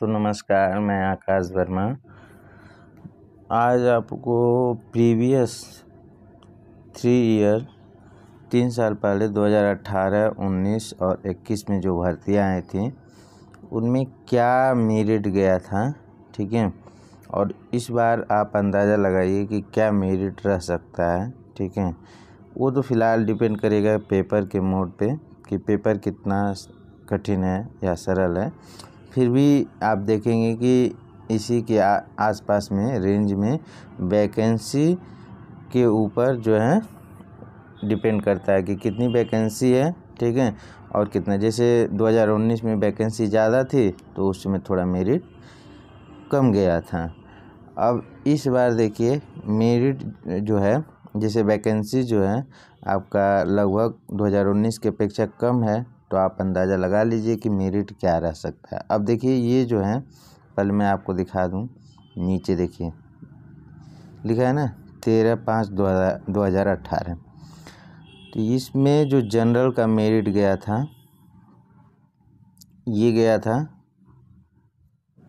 दोस्तों नमस्कार मैं आकाश वर्मा आज आपको प्रीवियस थ्री ईयर तीन साल पहले 2018, 19 और 21 में जो भर्तियाँ आई थी उनमें क्या मेरिट गया था ठीक है और इस बार आप अंदाज़ा लगाइए कि क्या मेरिट रह सकता है ठीक है वो तो फ़िलहाल डिपेंड करेगा पेपर के मोड पे कि पेपर कितना कठिन है या सरल है फिर भी आप देखेंगे कि इसी के आसपास में रेंज में वैकेंसी के ऊपर जो है डिपेंड करता है कि कितनी वैकेंसी है ठीक है और कितना जैसे 2019 में वैकेंसी ज़्यादा थी तो उसमें थोड़ा मेरिट कम गया था अब इस बार देखिए मेरिट जो है जैसे वैकेंसी जो है आपका लगभग 2019 के अपेक्षा कम है तो आप अंदाज़ा लगा लीजिए कि मेरिट क्या रह सकता है अब देखिए ये जो है पहले मैं आपको दिखा दूँ नीचे देखिए लिखा है ना तेरह पाँच दो हज़ार दो हज़ार अट्ठारह तो इसमें जो जनरल का मेरिट गया था ये गया था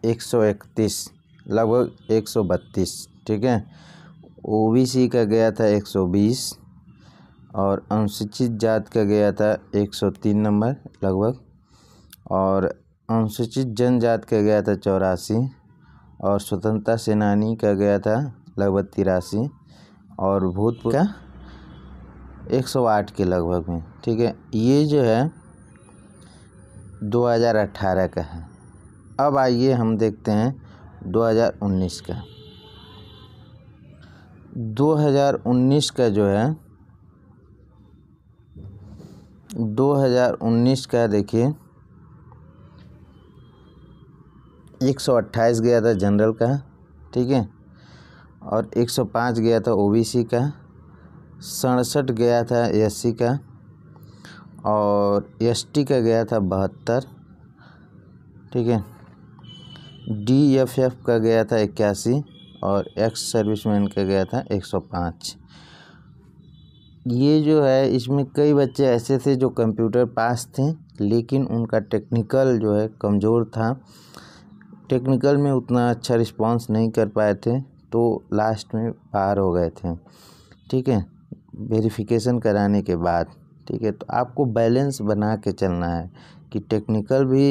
एक सौ इकतीस लगभग एक सौ बत्तीस ठीक है ओबीसी का गया था एक सौ बीस और अनुसूचित जात का गया था एक सौ तीन नंबर लगभग और अनुसूचित जनजात का गया था चौरासी और स्वतंत्रता सेनानी का गया था लगभग तिरासी और भूतपूर्व का एक सौ आठ के लगभग में ठीक है ये जो है 2018 का है अब आइए हम देखते हैं 2019 का 2019 का जो है दो हज़ार उन्नीस का देखिए एक सौ अट्ठाईस गया था जनरल का ठीक है और एक सौ पाँच गया था ओबीसी का सड़सठ गया था एससी का और एसटी का गया था बहत्तर ठीक है डी एफ एफ का गया था इक्यासी और एक्स सर्विसमैन का गया था एक सौ पाँच ये जो है इसमें कई बच्चे ऐसे थे जो कंप्यूटर पास थे लेकिन उनका टेक्निकल जो है कमज़ोर था टेक्निकल में उतना अच्छा रिस्पांस नहीं कर पाए थे तो लास्ट में पार हो गए थे ठीक है वेरिफिकेशन कराने के बाद ठीक है तो आपको बैलेंस बना के चलना है कि टेक्निकल भी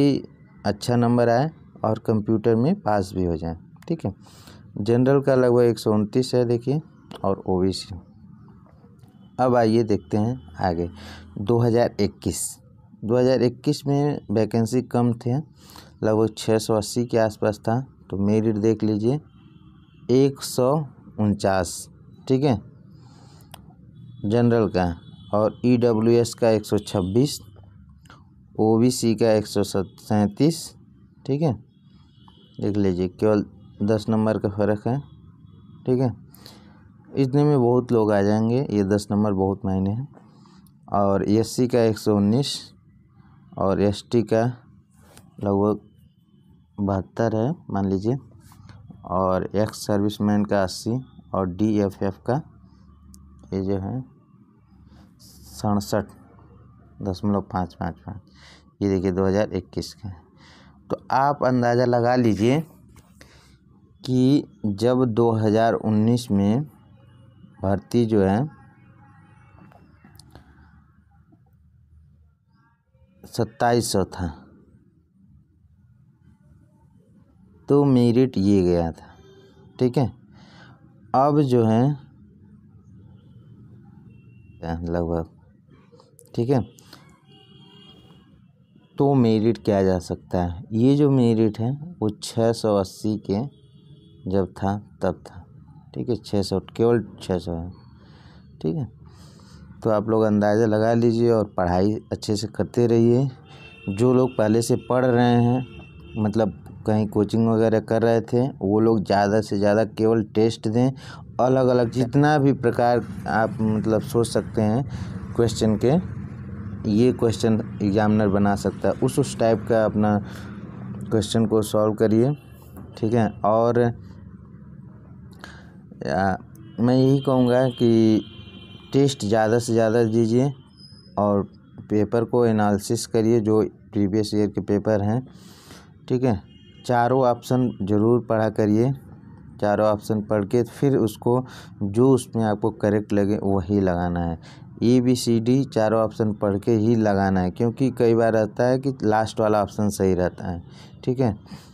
अच्छा नंबर आए और कंप्यूटर में पास भी हो जाए ठीक है जनरल का लगभग एक सौ उनतीस है देखिए और ओ सी अब आइए देखते हैं आगे 2021 2021 में वैकेंसी कम थे लगभग छः सौ अस्सी के आसपास था तो मेरिट देख लीजिए एक सौ उनचास ठीक है जनरल का और ई डब्ल्यू एस का एक सौ छब्बीस ओ बी सी का एक सौ सैंतीस ठीक है देख लीजिए केवल दस नंबर का फ़र्क है ठीक है इतने में बहुत लोग आ जाएंगे ये दस नंबर बहुत मायने हैं और एस सी का एक सौ उन्नीस और एस टी का लगभग बहत्तर है मान लीजिए और एक्स सर्विसमैन का अस्सी और डी एफ एफ का ये जो है सड़सठ दशमलव पाँच पाँच पाँच ये देखिए दो हज़ार इक्कीस का तो आप अंदाज़ा लगा लीजिए कि जब 2019 में भर्ती जो है सत्ताईस सौ था तो मेरिट ये गया था ठीक है अब जो है लगभग ठीक है तो मेरिट क्या जा सकता है ये जो मेरिट है वो छः सौ अस्सी के जब था तब था ठीक है छः सौ केवल छः सौ है ठीक है तो आप लोग अंदाज़ा लगा लीजिए और पढ़ाई अच्छे से करते रहिए जो लोग पहले से पढ़ रहे हैं मतलब कहीं कोचिंग वगैरह कर रहे थे वो लोग ज़्यादा से ज़्यादा केवल टेस्ट दें अलग अलग अच्छा। जितना भी प्रकार आप मतलब सोच सकते हैं क्वेश्चन के ये क्वेश्चन एग्जामिनर बना सकता है उस उस टाइप का अपना क्वेश्चन को सॉल्व करिए ठीक है और मैं यही कहूँगा कि टेस्ट ज़्यादा से ज़्यादा दीजिए और पेपर को एनालिसिस करिए जो प्रीवियस ईयर के पेपर हैं ठीक है चारों ऑप्शन ज़रूर पढ़ा करिए चारों ऑप्शन पढ़ के फिर उसको जो उसमें आपको करेक्ट लगे वही लगाना है ए बी सी डी चारों ऑप्शन पढ़ के ही लगाना है क्योंकि कई बार रहता है कि लास्ट वाला ऑप्शन सही रहता है ठीक है